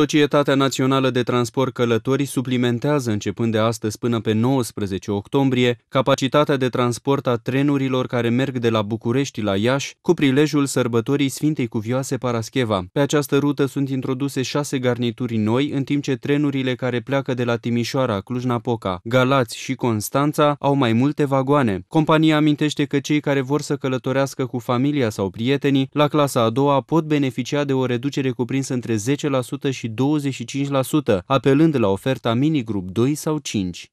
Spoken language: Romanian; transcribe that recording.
Societatea Națională de Transport Călători suplimentează începând de astăzi până pe 19 octombrie capacitatea de transport a trenurilor care merg de la București la Iași cu prilejul sărbătorii Sfintei Cuvioase Parascheva. Pe această rută sunt introduse șase garnituri noi, în timp ce trenurile care pleacă de la Timișoara, Cluj-Napoca, Galați și Constanța au mai multe vagoane. Compania amintește că cei care vor să călătorească cu familia sau prietenii la clasa a doua pot beneficia de o reducere cuprinsă între 10% și și 25%, apelând la oferta mini grup 2 sau 5.